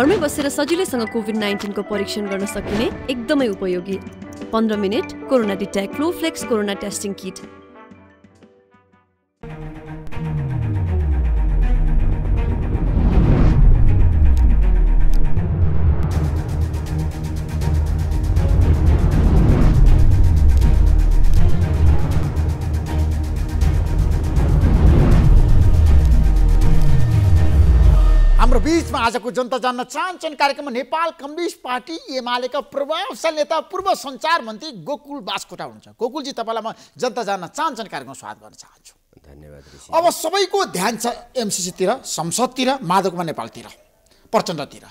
घरमै बसेर सजिलैसँग कोभिड नाइन्टिनको परीक्षण गर्न सकिने एकदमै उपयोगी पन्ध्र minute corona detect flex corona testing kit हाम्रो बिचमा आजको जनता जान्न चाहन्छन् कार्यक्रममा नेपाल कम्युनिस्ट पार्टी एमालेका प्रभावशाली नेता पूर्व सञ्चार मन्त्री गोकुल बासकोटा हुनुहुन्छ गोकुलजी तपाईँलाई म जनता जान्न चाहन्छन् कार्यक्रममा स्वागत गर्न चाहन्छु धन्यवाद अब सबैको ध्यान छ एमसिसीतिर संसदतिर माधवकुमा नेपालतिर प्रचण्डतिर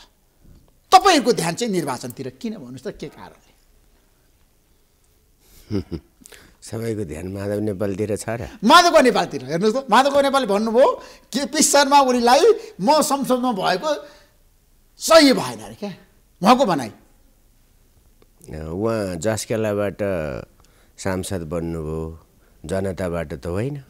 तपाईँहरूको ध्यान चाहिँ निर्वाचनतिर किन भन्नुहोस् त के कारणले सबैको ध्यान माधव नेपालतिर छ र माधवको नेपालतिर हेर्नुहोस् त माधवको नेपाल भन्नुभयो के पिस शर्मा ओलीलाई म संसदमा भएको सही भएन अरे क्या उहाँको भनाइ उहाँ जसकेलाबाट सांसद बन्नुभयो जनताबाट त होइन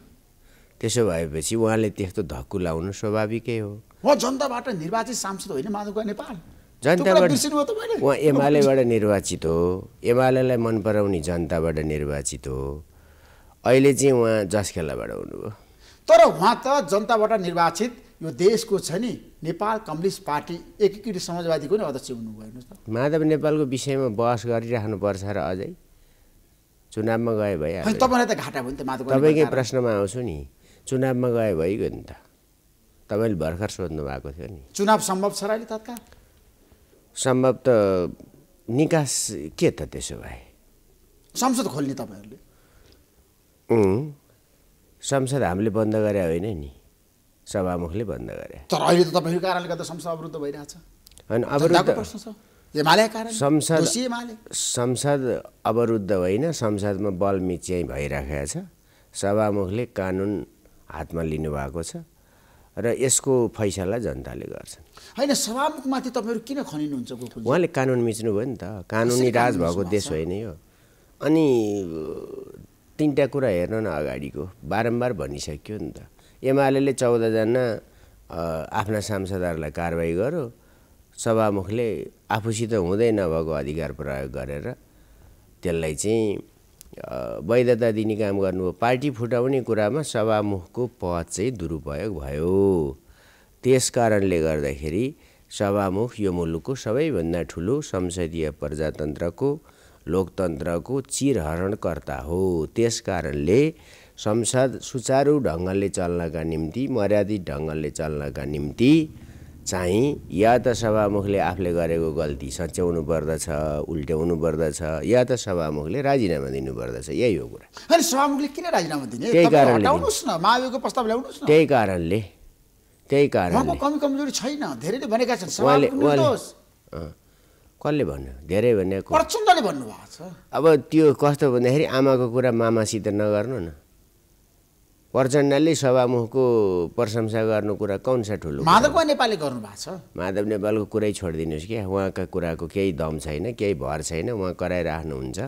त्यसो भएपछि उहाँले त्यस्तो धक्कु लाउनु स्वाभाविकै हो उहाँ जनताबाट निर्वाचित सांसद होइन माधवको नेपाल जनताबाट उहाँ एमालेबाट निर्वाचित हो एमालेलाई मन पराउने जनताबाट निर्वाचित हो अहिले चाहिँ उहाँ जसखेलाबाट हुनुभयो तर उहाँ त जनताबाट निर्वाचित यो देशको छ नि नेपाल कम्युनिस्ट पार्टी एकीकृत समाजवादीको नै अध्यक्ष हुनुभयो हेर्नुहोस् त माधव नेपालको विषयमा बहस गरिराख्नुपर्छ र अझै चुनावमा गए भए तपाईँलाई त घाटा भयो नि त माधव तपाईँकै प्रश्नमा आउँछु नि चुनावमा गए भइगयो नि त तपाईँले भर्खर सोध्नु भएको थियो नि चुनाव सम्भव छ र अहिले तत्काल सम्भवत निकास के त त्यसो भए संसद खोल्ने तपाईँहरूले संसद हामीले बन्द गरे होइन नि सभामुखले बन्द गरे तर अहिले त तपाईँको कारणले गर्दा संसद अवरुद्ध भइरहेछ होइन अवरुद्ध संसद संसद अवरुद्ध होइन संसदमा बल मिच्याइ भइराखेको छ सभामुखले कानुन हातमा लिनुभएको छ र यसको फैसला जनताले गर्छन् होइन सभामुखमाथि तपाईँहरू किन खनिनुहुन्छ उहाँले कानुन मिच्नुभयो नि त कानुनी राज भएको देश होइन यो अनि तिनवटा कुरा हेर्न न अगाडिको बारम्बार भनिसक्यो नि त एमाले चौधजना आफ्ना सांसदहरूलाई कारवाही गर्यो सभामुखले आफूसित हुँदै नभएको अधिकार प्रयोग गरेर त्यसलाई चाहिँ वैधता दिने काम गर्नुभयो पार्टी फुटाउने कुरामा सभामुखको पद चाहिँ दुरुपयोग भयो त्यस कारणले गर्दाखेरि सभामुख यो मुलुकको सबैभन्दा ठुलो संसदीय प्रजातन्त्रको लोकतन्त्रको चिरहरणकर्ता हो त्यस कारणले संसद सुचारू ढङ्गले चल्नका निम्ति मर्यादित ढङ्गले चल्नका निम्ति चाहिँ या त सभामुखले आफूले गरेको गल्ती सच्याउनु पर्दछ उल्ट्याउनु पर्दछ या त सभामुखले राजीनामा दिनुपर्दछ यही हो कुरा अनि सभामुखले किन राजीनामा दिने त्यही कारणले महाभियोगको प्रस्ताव ल्याउनुहोस् न त्यही कारणले त्यही कारणले कमी कमजोरी छैन धेरैले भनेका छन् कसले भन्यो धेरै भनेको प्रचण्डले भन्नुभएको छ अब त्यो कस्तो भन्दाखेरि आमाको कुरा मामासित नगर्नु न प्रचण्डले सभामुखको प्रशंसा गर्नु कुरा कौन सा ठुलो माधव नेपालले गर्नु भएको छ माधव नेपालको कुरै छोडिदिनुहोस् क्या उहाँका कुराको केही दम छैन केही भर छैन उहाँ कराइराख्नुहुन्छ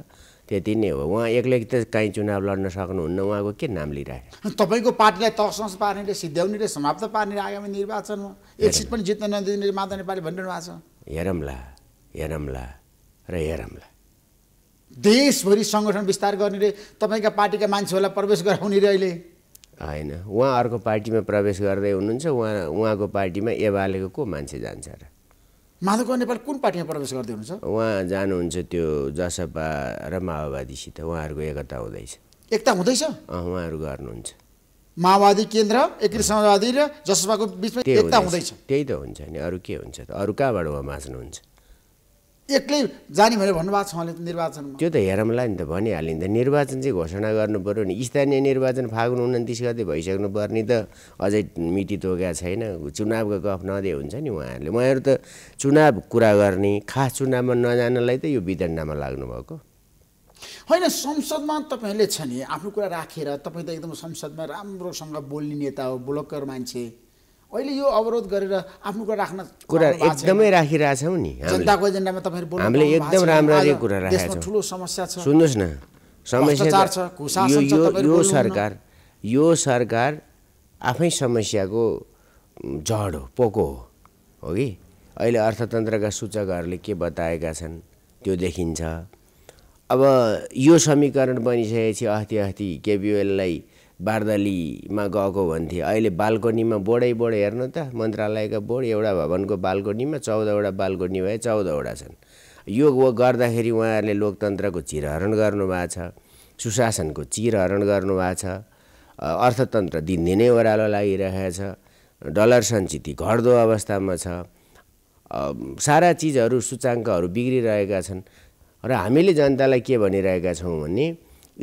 त्यति नै हो उहाँ एक्लै त काहीँ चुनाव लड्न सक्नुहुन्न उहाँको के नाम लिइरहे तपाईँको पार्टीलाई तस पार्ने र सिध्याउने समाप्त पार्ने आगामी निर्वाचनमा एक सिट पनि जित्न नदिने माधव नेपाली भनिरहनु भएको छ हेरौँला हेरौँला र हेरौँला देशभरि सङ्गठन विस्तार गर्ने रे तपाईँका पार्टीका मान्छेहरूलाई प्रवेश गराउने रे अहिले होइन उहाँ अर्को पार्टीमा प्रवेश गर्दै हुनुहुन्छ उहाँ उहाँको पार्टीमा एबालेको को मान्छे जान्छ र माधव नेपाल कुन पार्टीमा प्रवेश गर्दै हुनुहुन्छ उहाँ जानुहुन्छ त्यो जसपा र माओवादीसित उहाँहरूको एकता हुँदैछ एकता हुँदैछ उहाँहरू गर्नुहुन्छ माओवादी केन्द्र एकीकृत समाजवादी र जसपाको बिचमा एकता हुँदैछ त्यही त हुन्छ नि अरू के हुन्छ त अरू कहाँबाट उहाँ बाँच्नुहुन्छ एक्लै जाने भनेर भन्नुभएको छ उहाँले निर्वाचन त्यो त हेरौँला नि त भनिहालिन्छ निर्वाचन चाहिँ घोषणा गर्नु पऱ्यो नि स्थानीय निर्वाचन फागुन उन्तिस गते भइसक्नु पर्ने त अझै मिति तोगा छैन चुनावको गफ नदे हुन्छ नि उहाँहरूले उहाँहरू त चुनाव कुरा गर्ने खास चुनावमा नजानलाई त यो विदण्डमा लाग्नुभएको होइन संसदमा तपाईँले छ नि आफ्नो कुरा राखेर तपाईँ त एकदम संसदमा राम्रोसँग बोल्ने नेता हो ब्लकर मान्छे अहिले यो अवरोध गरेर आफ्नो कुरा राख्न कुरा एकदमै राखिरहेछौँ नि जनताको एजेन्डामा तपाईँहरू हामीले एकदम राम्ररी कुरा राखेको ठुलो समस्या छ सुन्नुहोस् न समस्या यो सरकार यो सरकार आफै समस्याको जड हो पोको हो कि अहिले अर्थतन्त्रका सूचकहरूले के बताएका छन् त्यो देखिन्छ अब यो समीकरण बनिसकेपछि अस्ति अस्ति केबिओएललाई बार्दलीमा गएको भन्थे अहिले बालकोनीमा बोर्डै बोर्ड हेर्नु त मन्त्रालयका बोर्ड एउटा भवनको बालकोनीमा चौधवटा बालकोनी भए चौधवटा छन् यो गर्दाखेरि उहाँहरूले लोकतन्त्रको चिरहरण गर्नुभएको छ सुशासनको चिरहरण गर्नुभएको छ अर्थतन्त्र दिनदिनै ओह्रालो लागिरहेछ डलर सञ्चित घट्दो अवस्थामा छ सारा चिजहरू सूचाङ्कहरू बिग्रिरहेका छन् र हामीले जनतालाई के भनिरहेका छौँ भने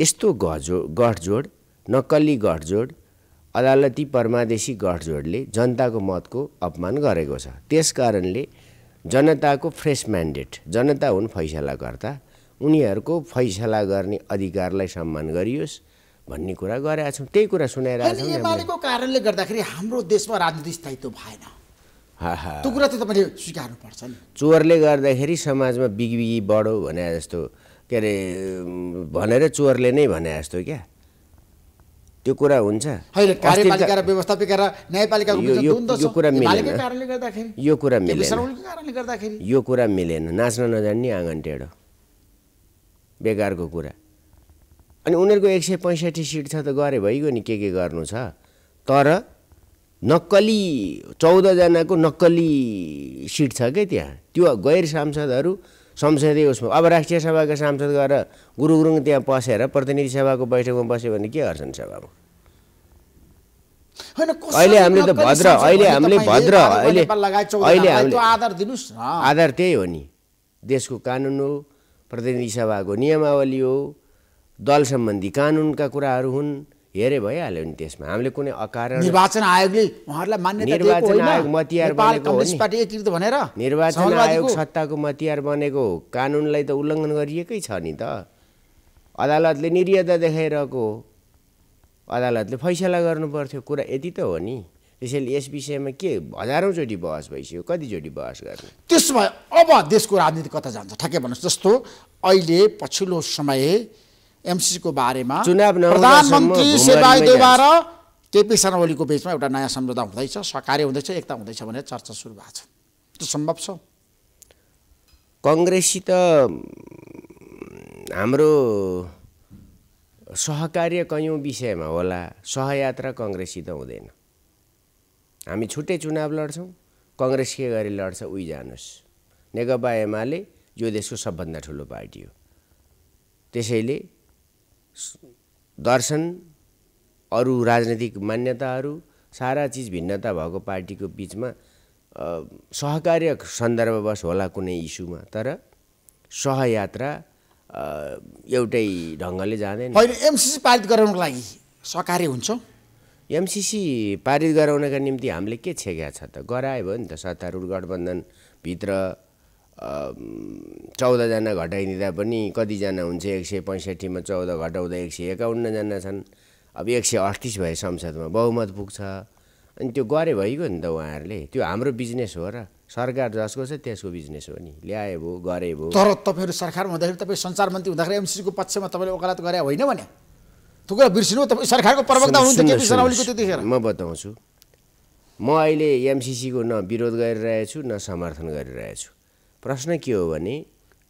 यस्तो गजो गठजोड नक्कली गठजोड अदालती परमादेशी गठजोडले जनताको मतको अपमान गरेको छ त्यस कारणले जनताको फ्रेस म्यान्डेट जनता हुन् गर्दा उनीहरूको फैसला गर्ने अधिकारलाई सम्मान गरियोस् भन्ने कुरा गरेका छौँ त्यही कुरा सुनाइरहेको छौँ कारणले गर्दाखेरि हाम्रो देशमा राजनीति स्थायित्व भएन त्यो कुरा त तपाईँले स्वीकार्नुपर्छ नि चोरले गर्दाखेरि समाजमा बिगबिगी बढो भने जस्तो के अरे भनेर चोरले नै भने जस्तो क्या त्यो कुरा हुन्छ यो कुरा मिलेन यो कुरा मिलेन नाच्न नजान्ने आँगन टेढो बेकारको कुरा अनि उनीहरूको एक सय पैँसठी सिट छ त गरे भइगयो नि के के गर्नु छ तर नक्कली चौधजनाको नक्कली सिट छ क्या त्यहाँ त्यो गैर सांसदहरू संसदीय उसमा अब राष्ट्रिय सभाका सांसद गएर गुरु गुरुङ त्यहाँ पसेर प्रतिनिधि सभाको बैठकमा बस्यो भने के गर्छन् सभामा अहिले हामीले त भद्र अहिले हामीले भद्र अहिले अहिले आधार दिनुहोस् आधार त्यही हो नि देशको कानुन हो प्रतिनिधि सभाको नियमावली हो दल सम्बन्धी कानुनका कुराहरू हुन् हेरे भइहाल्यो नि त्यसमा हामीले कुनै अकार निर्वाचन आयोगले उहाँहरूलाई निर्वाचन आयोग मतियार बनेको भनेर निर्वाचन आयोग सत्ताको मतियार बनेको हो कानुनलाई त उल्लङ्घन गरिएकै छ नि त अदालतले निरीयता देखाइरहेको हो अदालतले फैसला गर्नुपर्थ्यो कुरा यति त हो नि त्यसैले यस विषयमा के हजारौँचोटि बहस भइसक्यो कतिचोटि बहस गर्ने त्यसो भए अब देशको राजनीति कता जान्छ ठ्याक्कै भन्नुहोस् जस्तो अहिले पछिल्लो समय एमसिसीको बारेमा चुनाव प्रधानमन्त्री सेवाईदेवा र केपी शर्मा ओलीको बिचमा एउटा नयाँ सम्झौता हुँदैछ सकार्य हुँदैछ एकता हुँदैछ भनेर चर्चा सुरु भएको छ त्यो सम्भव छ कङ्ग्रेससित हाम्रो सहकार्य कयौँ विषयमा होला सहयात्रा कङ्ग्रेससित हुँदैन हामी छुट्टै चुनाव लड्छौँ कङ्ग्रेस के गरी लड्छ उही जानुहोस् नेकपा एमाले यो देशको सबभन्दा ठुलो पार्टी हो त्यसैले दर्शन अरू राजनैतिक मान्यताहरू सारा चिज भिन्नता भएको पार्टीको बिचमा सहकार्य सन्दर्भवश होला कुनै इस्युमा तर सहयात्रा एउटै ढङ्गले जाँदैन अहिले एमसिसी पारित गराउनको लागि सहकार्य हुन्छ एमसिसी पारित गराउनका निम्ति हामीले के छेक्या छ त गरायो भयो नि त सत्तारूढ गठबन्धनभित्र चौधजना घटाइदिँदा पनि कतिजना हुन्छ एक सय पैँसठीमा चौध घटाउँदा एक सय एकाउन्नजना छन् अब एक सय अठतिस भयो संसदमा बहुमत पुग्छ अनि त्यो गरे भइगयो नि त उहाँहरूले त्यो हाम्रो बिजनेस हो र सरकार जसको छ त्यसको बिजनेस हो नि ल्याए भयो गरे भयो तर तपाईँहरू सरकारमा हुँदाखेरि तपाईँ सञ्चार मन्त्री हुँदाखेरि एमसिसीको पक्षमा तपाईँले ओकालत गरे होइन भने त्यो कुरा बिर्सिनु तपाईँ सरकारको प्रवक्ता हुनुहुन्छ म बताउँछु म अहिले एमसिसीको न विरोध गरिरहेछु न समर्थन गरिरहेछु प्रश्न के हो भने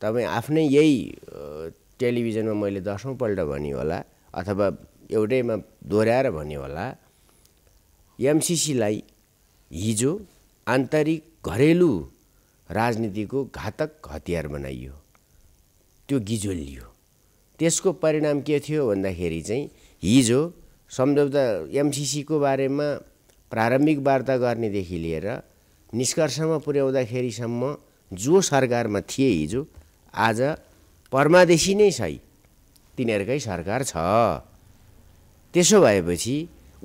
तपाईँ आफ्नै यही टेलिभिजनमा मैले दसौँपल्ट भने होला अथवा एउटैमा दोहोऱ्याएर भने होला एमसिसीलाई हिजो आन्तरिक घरेलु राजनीतिको घातक हतियार बनाइयो त्यो गिजोलियो त्यसको परिणाम के थियो भन्दाखेरि चाहिँ हिजो सम्झौता एमसिसीको बारेमा प्रारम्भिक वार्ता गर्नेदेखि लिएर निष्कर्षमा पुर्याउँदाखेरिसम्म जो सरकारमा थिए हिजो आज परमादेशी नै छ तिनीहरूकै सरकार छ त्यसो भएपछि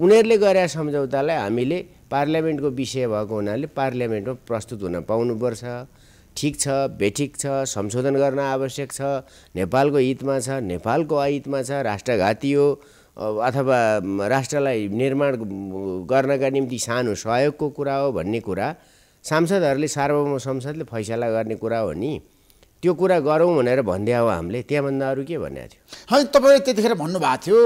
उनीहरूले गरे सम्झौतालाई हामीले पार्लियामेन्टको विषय भएको हुनाले पार्लियामेन्टमा प्रस्तुत हुन पाउनुपर्छ ठिक छ बेठिक छ संशोधन गर्न आवश्यक छ नेपालको हितमा छ नेपालको अहितमा छ राष्ट्रघाती हो अथवा राष्ट्रलाई निर्माण गर्नका निम्ति सानो सहयोगको कुरा हो भन्ने कुरा सांसदहरूले सार्वभौम संसदले फैसला गर्ने कुरा हो नि त्यो कुरा गरौँ भनेर भनिदिया हो हामीले त्यहाँभन्दा अरू के भनेको थियो है तपाईँले त्यतिखेर भन्नुभएको थियो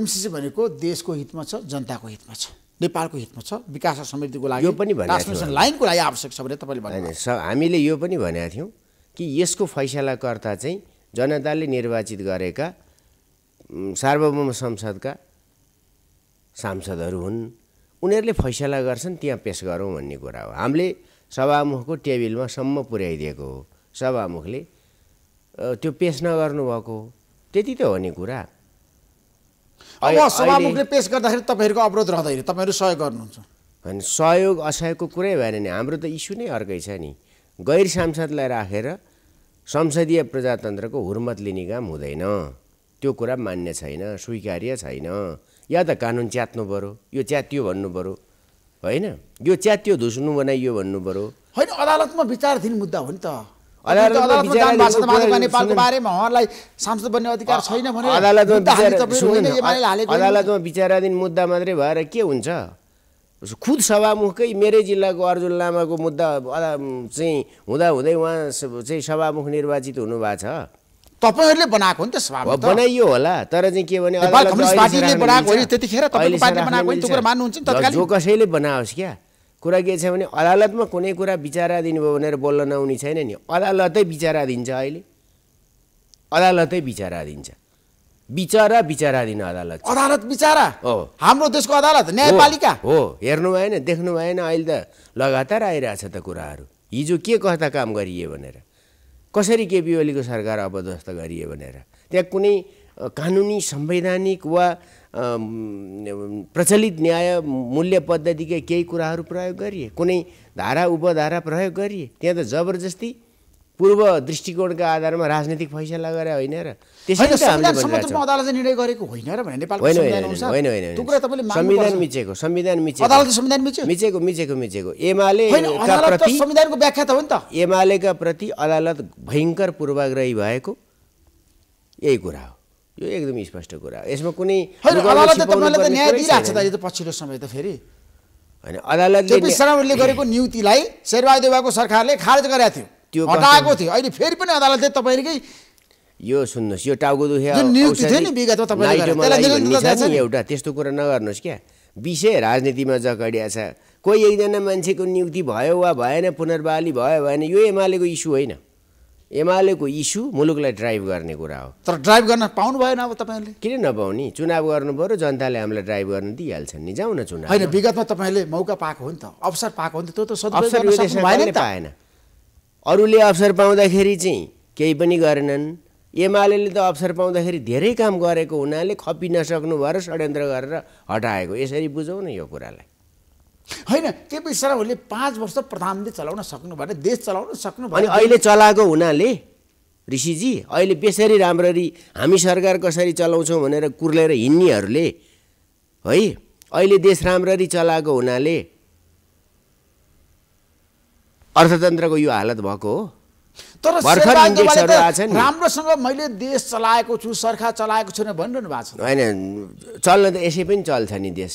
एमसिसी भनेको देशको हितमा छ जनताको हितमा छ नेपालको हितमा छ विकास र समृद्धिको लागि यो पनि लाइनको लागि आवश्यक छ भने तपाईँले हामीले यो पनि भनेको थियौँ कि यसको फैसलाकर्ता चाहिँ जनताले निर्वाचित गरेका सार्वभौम संसदका सांसदहरू हुन् उनीहरूले फैसला गर्छन् त्यहाँ पेस गरौँ भन्ने कुरा हो हामीले सभामुखको टेबिलमा सम्म पुर्याइदिएको हो सभामुखले त्यो पेस नगर्नुभएको हो त्यति त हो नि कुरा अब सभामुखले पेस गर्दाखेरि तपाईँहरूको अवरोध रहँदैन तपाईँहरू सहयोग गर्नुहुन्छ होइन सहयोग असहयोगको कुरै भएन नि हाम्रो त इस्यु नै अर्कै छ नि गैर सांसदलाई राखेर संसदीय प्रजातन्त्रको हुर्मत लिने काम हुँदैन त्यो कुरा मान्य छैन स्वीकार्य छैन या त कानुन च्यात्नु पऱ्यो यो च्यात्यो भन्नु पऱ्यो होइन यो च्यात्यो धुस्नु बनाइयो भन्नु पऱ्यो होइन अदालतमा विचाराधीन मुद्दा हो नि त अदालतमा विचाराधीन मुद्दा मात्रै भएर के हुन्छ खुद सभामुखकै मेरै जिल्लाको अर्जुन लामाको मुद्दा चाहिँ हुँदाहुँदै उहाँ चाहिँ सभामुख निर्वाचित हुनुभएको छ तपाईँहरूले बनाएको हो नि त स्वाभाविक बनाइयो होला तर चाहिँ के भने नेपाल कम्युनिस्ट पार्टीले बनाएको होइन त्यतिखेर बनाएको त्यो मान्नुहुन्छ नि जो कसैले बनाओस् क्या कुरा के छ भने अदालतमा कुनै कुरा विचाराधीन भयो भनेर बोल्न नहुने छैन नि अदालतै विचाराधीन छ अहिले अदालतै विचाराधीन छ विचारा विचाराधीन अदालत अदालत विचारा हो हाम्रो देशको अदालत न्यायपालिका हो हेर्नु भएन देख्नु भएन अहिले त लगातार आइरहेछ त कुराहरू हिजो के कस्ता काम गरिए भनेर कसरी केपी ओलीको सरकार अपदस्त गरियो भनेर त्यहाँ कुनै कानुनी संवैधानिक वा प्रचलित न्याय मूल्य पद्धतिका केही कुराहरू प्रयोग गरिए कुनै धारा उपधारा प्रयोग गरिए त्यहाँ त जबरजस्ती पूर्व दृष्टिकोणका आधारमा राजनीतिक फैसला गरे होइन र मिचेको मिचेको मिचेको मिचेको त हो नि त एमालेका प्रति अदालत भयङ्कर पूर्वाग्रही भएको यही कुरा हो यो एकदम स्पष्ट कुरा हो यसमा कुनै पछिल्लो समय त फेरि होइन अदालतले गरेको नियुक्तिलाई शेरबहादुर सरकारले खारेज गरेको थियो त्यो हटाएको थियो अहिले फेरि पनि अदालतले तपाईँकै यो सुन्नुहोस् यो टाउको दुखे एउटा त्यस्तो कुरा नगर्नुहोस् क्या विषय राजनीतिमा जगडिया छ कोही एकजना मान्छेको नियुक्ति भयो वा भएन पुनर्वाली भयो भएन यो एमालेको इस्यु होइन एमालेको इस्यु मुलुकलाई ड्राइभ गर्ने कुरा हो तर ड्राइभ गर्न पाउनु भएन अब तपाईँहरूले किन नपाउने चुनाव गर्नु पऱ्यो जनताले हामीलाई ड्राइभ गर्न दिइहाल्छन् नि जाउँ न चुनाव होइन विगतमा तपाईँले मौका पाएको हो नि त अवसर पाएको हो नि त त्यो त भएन अरूले अवसर पाउँदाखेरि चाहिँ केही पनि गरेनन् एमाले त अवसर पाउँदाखेरि धेरै काम गरेको हुनाले खपी नसक्नु भएर षड्यन्त्र गरेर हटाएको यसरी बुझौँ न यो कुरालाई होइन केपी शर्माले पाँच वर्ष प्रधानमन्त्री चलाउन सक्नु भएन देश चलाउन सक्नु भने अहिले चलाएको हुनाले ऋषिजी अहिले बेसरी राम्ररी हामी सरकार कसरी चलाउँछौँ भनेर कुर्लेर हिँड्नेहरूले है अहिले देश राम्ररी चलाएको हुनाले अर्थतन्त्रको यो हालत भएको हो तर राम्रोसँग मैले देश चलाएको छु सरकार चलाएको छु भनिरहनु भएको छ होइन चल्न त यसै पनि चल्छ नि देश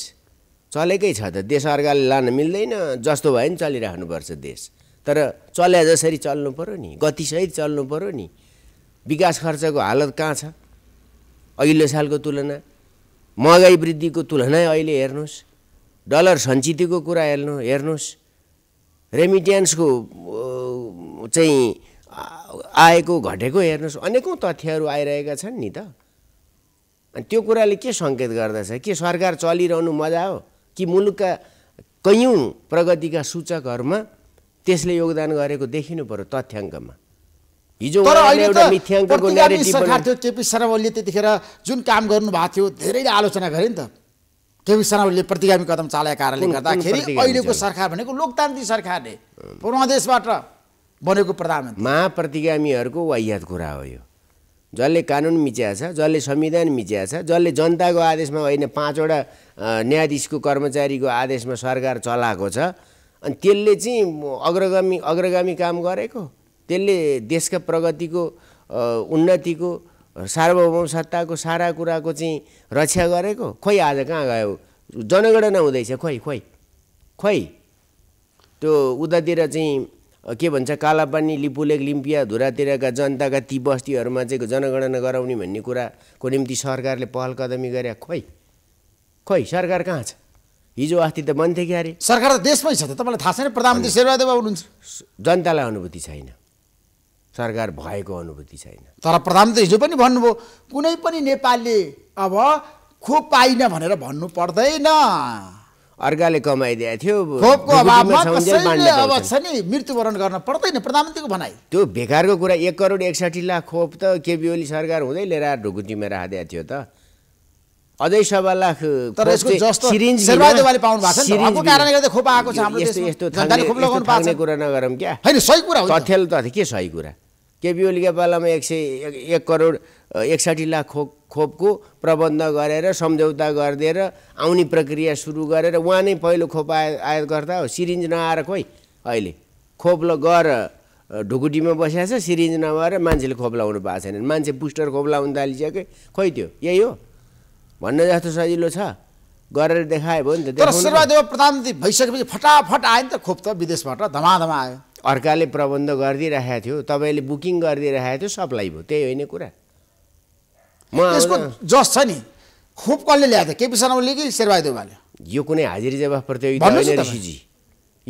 चलेकै छ त देश अर्काले लान मिल्दैन जस्तो भए पनि चलिराख्नुपर्छ देश तर चल्या जसरी चल्नु पऱ्यो नि गतिसहित चल्नु पऱ्यो नि विकास खर्चको हालत कहाँ छ अहिले सालको तुलना महँगाई वृद्धिको तुलना अहिले हेर्नुहोस् डलर सञ्चितको कुरा हेर्नु हेर्नुहोस् रेमिटेन्सको चाहिँ आएको घटेको हेर्नुहोस् अनेकौँ तथ्यहरू आइरहेका छन् नि त अनि त्यो कुराले के सङ्केत गर्दछ के सरकार चलिरहनु मजा हो कि मुलुकका कैयौँ प्रगतिका सूचकहरूमा त्यसले योगदान गरेको देखिनु पर्यो तथ्याङ्कमा हिजो मिथ्याङ्कको केपी शर्मा ओलीले त्यतिखेर जुन काम गर्नुभएको थियो धेरैले आलोचना गरे नि त केपी शर्माले प्रतिगामी कदम चालेका कारणले गर्दाखेरि अहिलेको सरकार भनेको लोकतान्त्रिक सरकारले पूर्वदेशबाट बनेको प्रधानमन्त्री महाप्रतिगामीहरूको वाह्यात कुरा हो यो जसले कानुन मिच्याएको छ जसले संविधान मिच्याएको छ जसले जनताको आदेशमा होइन पाँचवटा न्यायाधीशको कर्मचारीको आदेशमा सरकार चलाएको छ अनि त्यसले चाहिँ अग्रगामी अग्रगामी काम गरेको त्यसले देशका प्रगतिको उन्नतिको सार्वभौम सत्ताको सारा कुराको चाहिँ रक्षा गरेको खोइ आज कहाँ गयो जनगणना हुँदैछ खोइ खोइ खोइ त्यो उतातिर चाहिँ के भन्छ कालापानी लिपुलेक लिम्पिया धुरातिरका जनताका ती बस्तीहरूमा चाहिँ जनगणना गराउने भन्ने कुराको निम्ति सरकारले पहल कदमी गरे खोइ खोइ सरकार कहाँ छ हिजो अस्ति त बन्थे क्यारे अरे सरकार त देशमै छ त तपाईँलाई थाहा छैन प्रधानमन्त्री शेरबहादेव हुनुहुन्छ जनतालाई अनुभूति छैन सरकार भएको अनुभूति छैन तर प्रधान त हिजो पनि भन्नुभयो कुनै पनि नेपालले अब खोप पाइन भनेर भन्नु पर्दैन अर्काले कमाइदिएको थियो खोपको अब छ नि मृत्युवरण गर्न पर्दैन प्रधानमन्त्रीको भनाइ त्यो बेकारको कुरा एक करोड एकसाठी लाख खोप त केपी ओली सरकार हुँदै लिएर ढुकुटीमा राखिदिएको थियो त अझै सवा लाख तर यसको जस्तो कारणले गर्दा खोप आएको छ हाम्रो यस्तो यस्तो कुरा नगरौँ क्या होइन सही कुरा हो त के सही कुरा केपी ओलीका पालामा एक सय एक करोड एकसाठी लाख खोप खोपको प्रबन्ध गरेर सम्झौता गरिदिएर आउने प्रक्रिया सुरु गरेर उहाँ नै पहिलो खोप आयात गर्दा हो सिरिन्ज नआएर खोइ अहिले खोप ल गएर ढुकुटीमा बसिया छ सिरिन्ज नभएर मान्छेले खोप लाउनु पाएको छैन मान्छे बुस्टर खोप लाउनु थालिसक्यो खोइ त्यो यही हो भन्न जस्तो सजिलो छ गरेर देखायो नि त सुरुवात प्रधानमन्त्री भइसकेपछि फटाफट आयो नि त खोप त विदेशबाट धमाधमा आयो अर्काले प्रबन्ध गरिदिइरहेको थियो तपाईँले बुकिङ गरिदिइरहेको थियो सप्लाई भयो त्यही होइन कुरा म यसको जस छ नि खोप कसले ल्याएको थियो केपी शर्माले कि भाले यो कुनै हाजिरी जवाफ प्रतियोगिता होइन ऋषिजी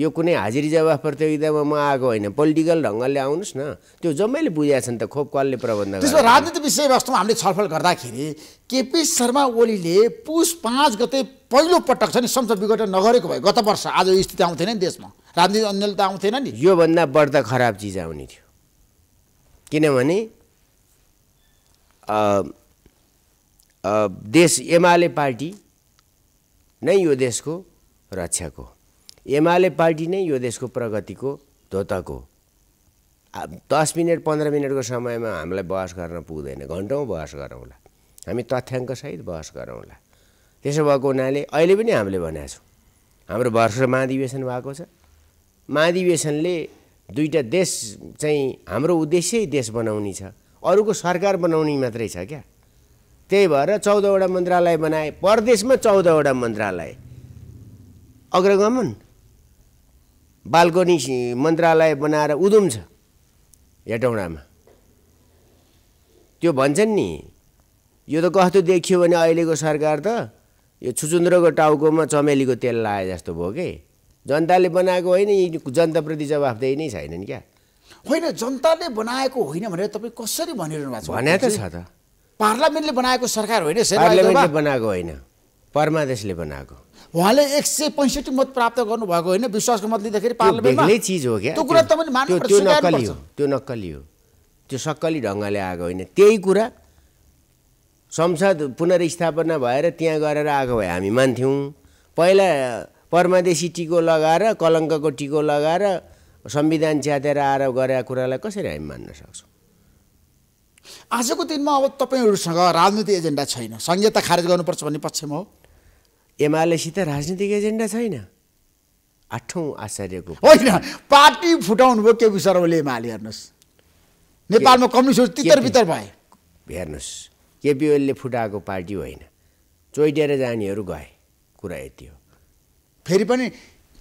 यो कुनै हाजिरी जवाफ प्रतियोगितामा म आएको होइन पोलिटिकल ढङ्गले आउनुहोस् न त्यो जम्मैले बुझाएको छ नि त खोप कसले प्रबन्ध त्यसको राजनीतिक विषयवस्तुमा हामीले छलफल गर्दाखेरि केपी शर्मा ओलीले पुष पाँच गते पहिलो पटक छ नि संसद विघटन नगरेको भए गत वर्ष आज यो स्थिति आउँथेन नि देशमा रामदेव अन्यल त आउँथेन नि योभन्दा बढ्दा खराब चिज आउने थियो किनभने देश एमाले पार्टी नै यो देशको रक्षाको एमाले पार्टी नै यो देशको प्रगतिको धोतको दस मिनट पन्ध्र मिनटको समयमा हामीलाई बहस गर्न पुग्दैन घन्टौँ बहस गरौँला हामी तथ्याङ्कसहित बहस गरौँला त्यसो भएको हुनाले अहिले पनि हामीले भनेको छौँ हाम्रो भर्खर महाधिवेशन भएको छ महाधिवेशनले दुईवटा देश चाहिँ हाम्रो उद्देश्य देश बनाउने छ अरूको सरकार बनाउने मात्रै छ क्या त्यही भएर चौधवटा मन्त्रालय बनाए परदेशमा चौधवटा मन्त्रालय अग्रगमन बालकोनी मन्त्रालय बनाएर उदुम छ हेटौँडामा त्यो भन्छन् नि यो त कस्तो देखियो भने अहिलेको सरकार त यो छुचुन्द्रोको टाउकोमा चमेलीको तेल लाए जस्तो भयो कि जनताले बनाएको होइन यी जनताप्रति जवाफदेही नै छैनन् क्या होइन जनताले बनाएको होइन भनेर तपाईँ कसरी भनिरहनु भएको छ भने त छ त पार्लियामेन्टले बनाएको सरकार होइन पार्लियामेन्टले बनाएको होइन परमादेशले बनाएको उहाँले एक सय पैँसठी मत प्राप्त गर्नुभएको होइन विश्वासको मत लिँदाखेरि पार्लियामेन्टले चिज हो क्या त्यो कुरा तपाईँले मान्नु त्यो नक्कली हो त्यो नक्कली हो त्यो सक्कली ढङ्गले आएको होइन त्यही कुरा संसद पुनर्स्थापना भएर त्यहाँ गरेर आएको भए हामी मान्थ्यौँ पहिला परमादेशी टिको लगाएर कलङ्कको टिको लगाएर संविधान च्यातेर आएर गरेका कुरालाई कसरी हामी मान्न सक्छौँ आजको दिनमा अब तपाईँहरूसँग राजनीति एजेन्डा छैन संहिता खारेज गर्नुपर्छ भन्ने पक्षमा हो एमालेसित राजनीतिक एजेन्डा छैन आठौँ आचार्यको होइन पार्टी फुटाउनु भयो केपी शर्माले एमाले हेर्नुहोस् नेपालमा कम्युनिस्टहरू तितर बितर भए हेर्नुहोस् केपी ओलीले फुटाएको पार्टी होइन चोइटेर जानेहरू गए कुरा यति हो फेरि पनि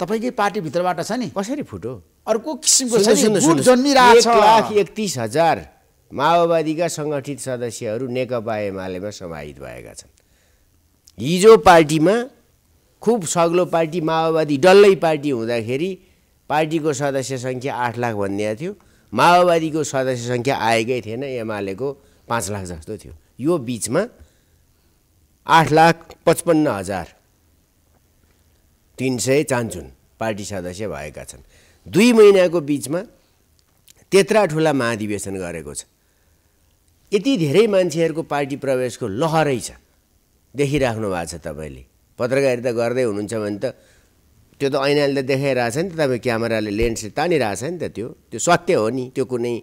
तपाईँकै पार्टीभित्रबाट छ नि कसरी फुटो अर्को किसिमको छ लाख एकतिस हजार माओवादीका सङ्गठित सदस्यहरू नेकपा एमालेमा समाहित भएका छन् हिजो पार्टीमा खुब सग्लो पार्टी माओवादी डल्लै पार्टी हुँदाखेरि पार्टीको सदस्य सङ्ख्या आठ लाख भनिदिएको थियो माओवादीको सदस्य सङ्ख्या आएकै थिएन एमालेको पाँच लाख जस्तो थियो यो बिचमा आठ लाख पचपन्न हजार तिन सय चान्चुन पार्टी सदस्य भएका छन् दुई महिनाको बिचमा त्यत्रा ठुला महाधिवेशन गरेको छ यति धेरै मान्छेहरूको पार्टी प्रवेशको लहरै छ देखिराख्नु भएको छ तपाईँले पत्रकारिता गर्दै हुनुहुन्छ भने त त्यो त ऐनाले त देखाइरहेछ नि त तपाईँ क्यामेराले लेन्सले तानिरहेछ नि त त्यो त्यो सत्य हो नि त्यो कुनै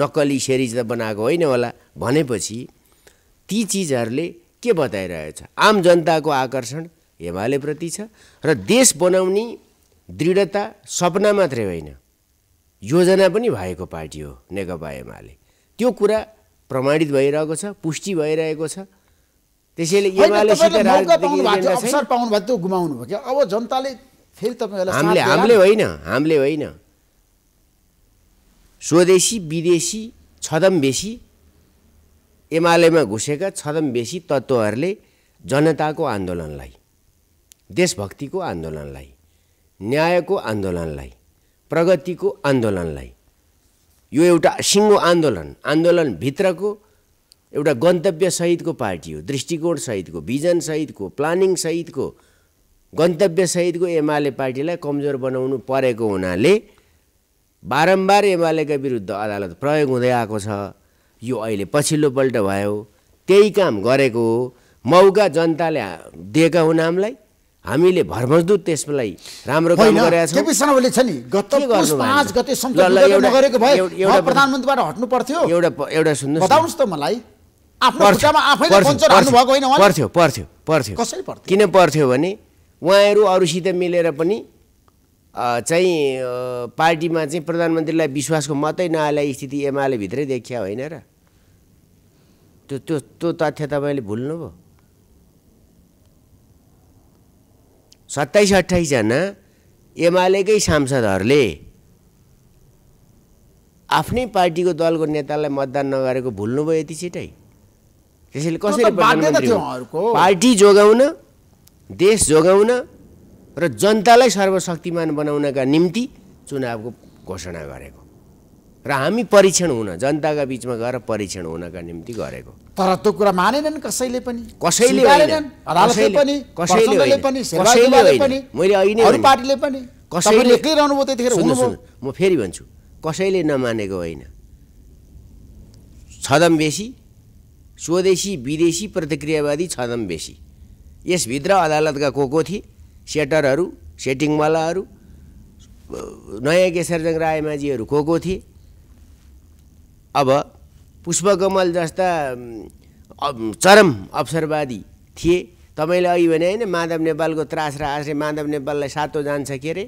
नक्कली सेरिज त बनाएको होइन होला भनेपछि ती चिजहरूले के बताइरहेछ आम जनताको आकर्षण हिमालयप्रति छ र देश बनाउने दृढता सपना मात्रै होइन योजना पनि भएको पार्टी हो नेकपा एमाले त्यो कुरा प्रमाणित भइरहेको छ पुष्टि भइरहेको छ त्यसैले अब जनताले फेरि हामीले हामीले होइन हामीले होइन स्वदेशी विदेशी छदम बेसी एमालेमा घुसेका छदम बेसी तत्त्वहरूले जनताको आन्दोलनलाई देशभक्तिको आन्दोलनलाई न्यायको आन्दोलनलाई प्रगतिको आन्दोलनलाई यो एउटा सिङ्गो आन्दोलन आन्दोलनभित्रको एउटा गन्तव्यसहितको पार्टी हो दृष्टिकोणसहितको भिजनसहितको प्लानिङसहितको गन्तव्यसहितको एमाले पार्टीलाई कमजोर बनाउनु परेको हुनाले बारम्बार एमालेका विरुद्ध अदालत प्रयोग हुँदै आएको छ यो अहिले पछिल्लोपल्ट भयो त्यही काम गरेको हो मौका जनताले दिएका हुन् हामीलाई हामीले भरमजदुर त्यसलाई राम्रो किन पर्थ्यो भने उहाँहरू अरूसित मिलेर पनि चाहिँ पार्टीमा चाहिँ प्रधानमन्त्रीलाई विश्वासको मात्रै नआएला स्थिति एमाले भित्रै देखिया होइन र त्यो त्यो त्यो तथ्य तपाईँले भुल्नुभयो सत्ताइस अट्ठाइसजना एमालेकै सांसदहरूले आफ्नै पार्टीको दलको नेतालाई मतदान नगरेको भुल्नुभयो यति छिटै त्यसैले कसरी पार्टी जोगाउन देश जोगाउन र जनतालाई सर्वशक्तिमान बनाउनका निम्ति चुनावको घोषणा गरेको र हामी परीक्षण हुन जनताका बिचमा गएर परीक्षण हुनका निम्ति गरेको तर त्यो कुरा मानेनन् कसैले पनि कसैले अदालतले पनि कसैले पनि कसैले पनि मैले अरू पार्टीले पनि कसैले रहनुभयो त्यतिखेर म फेरि भन्छु कसैले नमानेको होइन बेसी स्वदेशी विदेशी प्रतिक्रियावादी छदम बेसी यसभित्र अदालतका को को थिए सेटरहरू सेटिङवालाहरू नयाँ केशरजङ रायमाझीहरू को को थिए अब पुष्पकमल जस्ता चरम अवसरवादी थिए तपाईँले अघि भने होइन माधव नेपालको त्रास र आश्रय माधव नेपाललाई सातो जान्छ के अरे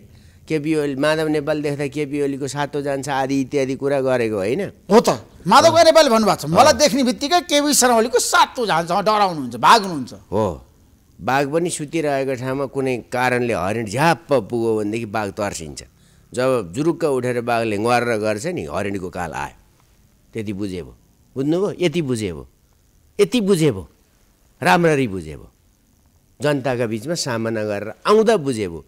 केपी ओली माधव नेपाल देख्दा केपी ओलीको सातो जान्छ आदि इत्यादि कुरा गरेको होइन हो त माधव नेपाल भन्नुभएको छ मलाई देख्ने बित्तिकै केपी शर्मा ओलीको सातो जान्छ डराउनुहुन्छ भाग्नुहुन्छ हो बाघ पनि सुतिरहेको ठाउँमा कुनै कारणले हरिण झ्याप्प पुग्यो भनेदेखि बाघ तर्सिन्छ जब जुरुक्क उठेर बाघले गर गर्छ नि हरिणको काल आयो त्यति बुझेको बुझ्नुभयो यति बुझे भयो यति बुझे भयो राम्ररी बुझे भयो जनताका बिचमा सामना गरेर आउँदा बुझे भयो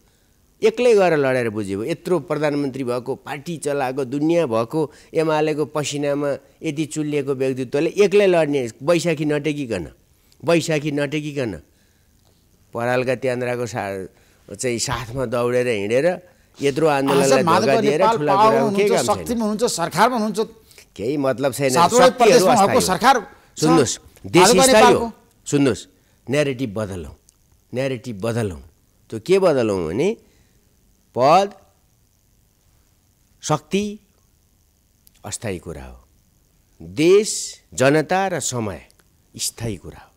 एक्लै गएर लडेर बुझे भयो यत्रो प्रधानमन्त्री भएको पार्टी चलाएको दुनियाँ भएको एमालेको पसिनामा यति चुलिएको व्यक्तित्वले एक्लै लड्ने बैशाखी नटेकिकन बैशाखी नटेकिकन परालका त्यान्द्राको सा चाहिँ साथमा दौडेर हिँडेर यत्रो आन्दोलनलाई सरकारमा हुनुहुन्छ केही मतलब छैन सरकार सुन्नुहोस् देश स्थायी हो सुन्नुहोस् नेरेटिभ बदलौँ नेरेटिभ बदलौँ त्यो के बदलौँ भने पद शक्ति अस्थायी कुरा हो देश जनता र समय स्थायी कुरा हो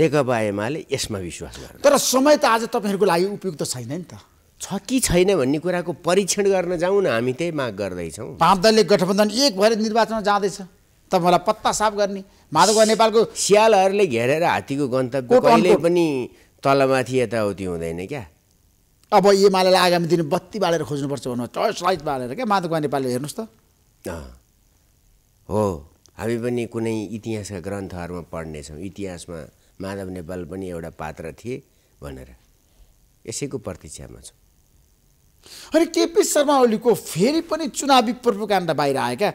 नेकपा एमाले यसमा विश्वास गर्छ तर समय त आज तपाईँहरूको लागि उपयुक्त छैन नि त छ कि छैन भन्ने कुराको परीक्षण गर्न जाउँ न हामी त्यही माग गर्दैछौँ पाँच दलले गठबन्धन एक भएर निर्वाचनमा जाँदैछ मलाई पत्ता साफ गर्ने माधव नेपालको सियालहरूले घेरेर हात्तीको गन्तव्य कहिले पनि तलमाथि यताउति हुँदैन क्या अब एमाले आगामी दिन बत्ती बालेर खोज्नुपर्छ भन्नु चर्च लाइट बालेर क्या माधव नेपालले हेर्नुहोस् त हो हामी पनि कुनै इतिहासका ग्रन्थहरूमा पढ्नेछौँ इतिहासमा माधव नेपाल पनि एउटा पात्र थिए भनेर यसैको प्रतीक्षामा छौँ अनि केपी शर्मा ओलीको फेरि पनि चुनावी प्रोपोकाण्ड बाहिर आएका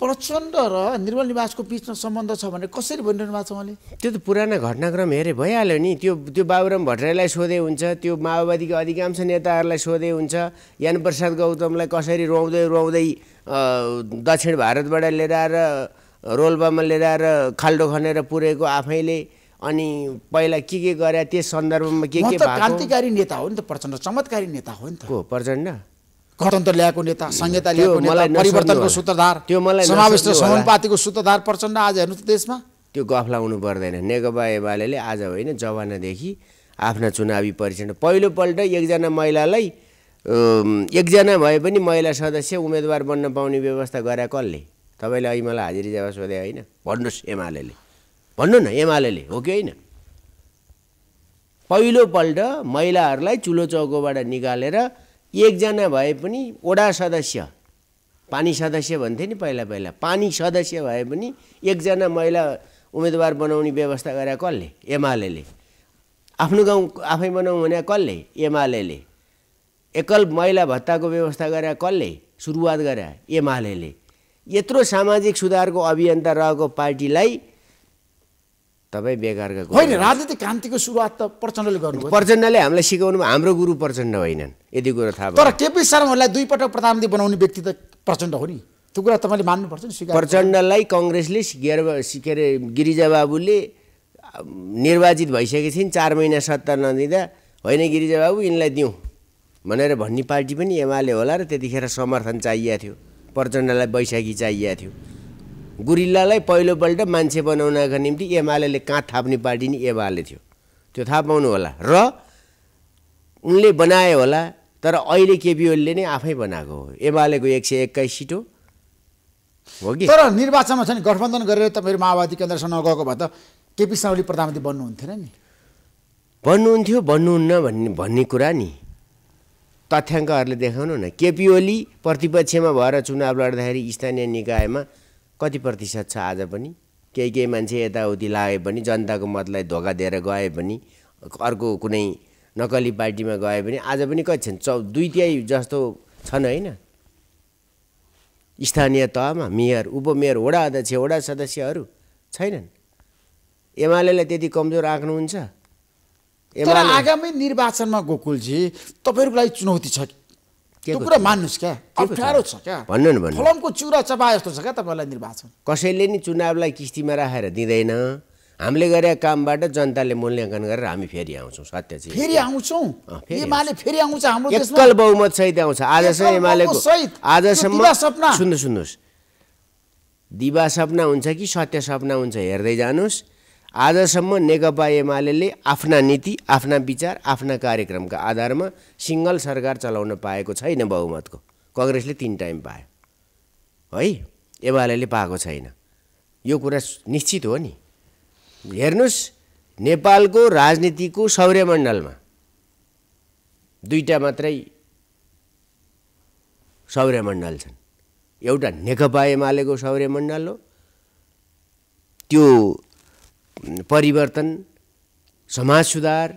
प्रचण्ड र निर्मल निवासको बिचमा सम्बन्ध छ भने कसरी भनिरहनु भएको छ उहाँले त्यो त पुरानो घटनाक्रम हेरे भइहाल्यो नि त्यो त्यो बाबुराम भट्टराईलाई सोधे हुन्छ त्यो माओवादीको अधिकांश नेताहरूलाई सोधे हुन्छ यान प्रसाद गौतमलाई कसरी रुवाउँदै रुवाउँदै दक्षिण भारतबाट लिएर आएर रोल्पामा लिएर आएर खाल्डो खनेर पुरेको आफैले अनि पहिला के के गरे त्यस सन्दर्भमा के के क्रान्तिकारी नेता हो नि त प्रचण्ड चमत्कारी नेता हो नि त को प्रचण्ड गणतन्त्र ल्याएको नेता संहिता ल्याएको नेता परिवर्तनको सूत्रधार त्यो मलाई समावेश समानुपातिको सूत्रधार प्रचण्ड आज हेर्नु त देशमा त्यो गफ लाउनु पर्दैन नेकपा एमाले आज होइन जमानादेखि आफ्ना चुनावी परीक्षण पहिलोपल्ट एकजना महिलालाई एकजना भए पनि महिला सदस्य उम्मेदवार बन्न पाउने व्यवस्था गरे कसले तपाईँले अहिले मलाई हाजिरी जवाब सोधे होइन भन्नुहोस् एमाले भन्नु न एमाले हो कि होइन पहिलोपल्ट महिलाहरूलाई चुलो चौकोबाट निकालेर एकजना भए पनि वडा सदस्य पानी सदस्य भन्थे नि पहिला पहिला पानी सदस्य भए पनि एकजना महिला उम्मेदवार बनाउने व्यवस्था गरे कसले एमाले आफ्नो गाउँ आफै बनाउँ भने कसले एमाले एकल महिला भत्ताको व्यवस्था गरे कसले सुरुवात गरे एमाले यत्रो सामाजिक सुधारको अभियन्ता रहेको पार्टीलाई तपाईँ बेकारका होइन राजनीतिक क्रान्तिको सुरुवात त प्रचण्डले गर्नु प्रचण्डले हामीलाई सिकाउनु हाम्रो गुरु प्रचण्ड होइनन् यति कुरो थाहा तर केपी शर्मालाई दुई प्रधानमन्त्री बनाउने व्यक्ति त प्रचण्ड हो नि त्यो कुरा तपाईँले मान्नुपर्छ नि प्रचण्डलाई कङ्ग्रेसले गिर के अरे गिरिजाबाबुले निर्वाचित भइसकेपछि चार महिना सत्ता नदिँदा होइन गिरिजाबाबु यिनलाई दिउँ भनेर भन्ने पार्टी पनि एमाले होला र त्यतिखेर समर्थन चाहिएको थियो प्रचण्डलाई बैशाखी चाहिएको थियो गुरिल्लालाई पहिलोपल्ट मान्छे बनाउनका निम्ति एमाले कहाँ थाप्ने पार्टी नि एमाले थियो त्यो थाहा पाउनु होला र उनले बनाए होला तर अहिले केपी ओलीले नै आफै बनाएको हो एमालेको एक सय एक्काइस सिट हो हो कि तर निर्वाचनमा छ नि गठबन्धन गरेर तपाईँहरू माओवादी केन्द्रसँग नगएको भए त केपी साउली प्रधानमन्त्री बन्नुहुन्थेन नि बन्नुहुन्थ्यो भन्नुहुन्न भन्ने भन्ने कुरा नि तथ्याङ्कहरूले देखाउनु न केपी ओली प्रतिपक्षमा भएर चुनाव लड्दाखेरि स्थानीय निकायमा कति प्रतिशत छ आज पनि केही केही मान्छे यताउति लागे पनि जनताको मतलाई धोका दिएर गए पनि अर्को कुनै नकली पार्टीमा गए पनि आज पनि कति छन् चौ दुई तिहाइ जस्तो छन् होइन स्थानीय तहमा मेयर उपमेयर वडा अध्यक्ष वडा सदस्यहरू छैनन् एमालेलाई त्यति कमजोर आँक्नुहुन्छ आगामी निर्वाचनमा गोकुलजी तपाईँहरूको लागि चुनौती छ त्यो कुरा मान्नुहोस् क्या अप्ठ्यारो छ क्या भन्नु न भन्नु फलमको चुरा चपा जस्तो छ क्या तपाईँलाई निर्वाचन कसैले नि चुनावलाई किस्तीमा राखेर दिँदैन हामीले गरेका कामबाट जनताले मूल्याङ्कन गरेर हामी फेरि आउँछौँ सत्य चाहिँ फेरि आउँछौँ एमाले फेरि आउँछ हाम्रो एकल बहुमत सहित आउँछ आजसम्म एमालेको आजसम्म सपना सुन्नुहोस् सुन्नुहोस् दिवा सपना हुन्छ कि सत्य सपना हुन्छ हेर्दै जानुहोस् आजसम्म नेकपा एमाले आफ्ना नीति आफ्ना विचार आफ्ना कार्यक्रमका आधारमा सिङ्गल सरकार चलाउन पाएको छैन बहुमतको कङ्ग्रेसले तिन टाइम पायो है एमाले पाएको छैन यो कुरा निश्चित हो नि हेर्नुहोस् नेपालको राजनीतिको सौर्यमण्डलमा दुईवटा मात्रै सौर्यमण्डल छन् एउटा नेकपा एमालेको सौर्यमण्डल हो त्यो परिवर्तन समाज सुधार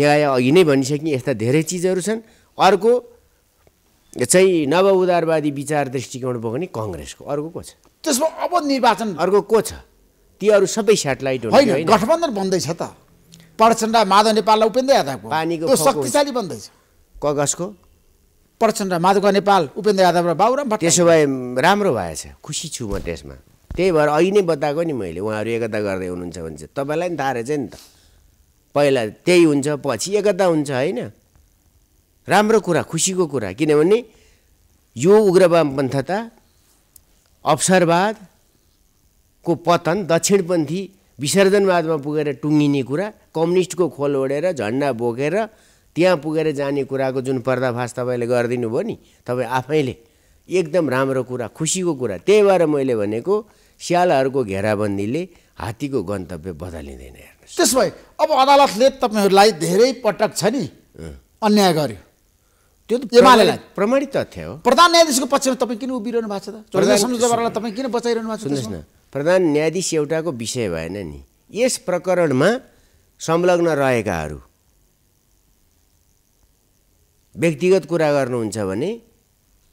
न्याय अघि नै भनिसकेँ यस्ता धेरै चिजहरू छन् अर्को चाहिँ नव उदारवादी विचार दृष्टिकोण भयो भने कङ्ग्रेसको अर्को को छ त्यसमा अब निर्वाचन अर्को को छ तीहरू सबै सेटेलाइट होइन गठबन्धन बन्दैछ त प्रचण्ड माधव नेपाल उपेन्द्र यादवको पानीको शक्तिशाली बन्दैछ कगजको प्रचण्ड माधव नेपाल उपेन्द्र यादव र बाबुराम त्यसो भए राम्रो भएछ खुसी छु म त्यसमा त्यही भएर अहिले नै बताएको नि मैले उहाँहरू एकता गर्दै हुनुहुन्छ भने चाहिँ तपाईँलाई नि थाहा रहेछ नि त पहिला त्यही हुन्छ पछि एकता हुन्छ होइन राम्रो कुरा खुसीको कुरा किनभने यो उग्रवामपन्थता अवसरवादको पतन दक्षिणपन्थी विसर्जनवादमा पुगेर टुङ्गिने कुरा कम्युनिस्टको खोल ओढेर झन्डा बोकेर त्यहाँ पुगेर जाने कुराको जुन पर्दाफास तपाईँले गरिदिनु भयो नि तपाईँ आफैले एकदम राम्रो कुरा खुसीको कुरा त्यही भएर मैले भनेको स्यालहरूको घेराबन्दीले हात्तीको गन्तव्य बदलिँदैन हेर्नुहोस् त्यसो भए अब अदालतले तपाईँहरूलाई धेरै पटक छ नि अन्याय गर्यो त्यो त एमालेलाई प्रमाणित तथ्य हो प्रधान न्यायाधीशको पक्षमा तपाईँ किन उभिरहनु भएको छ त सम्झौतालाई तपाईँ किन बचाइरहनु भएको छ सुन्नुहोस् न प्रधान न्यायाधीश एउटाको विषय भएन नि यस प्रकरणमा संलग्न रहेकाहरू व्यक्तिगत कुरा गर्नुहुन्छ भने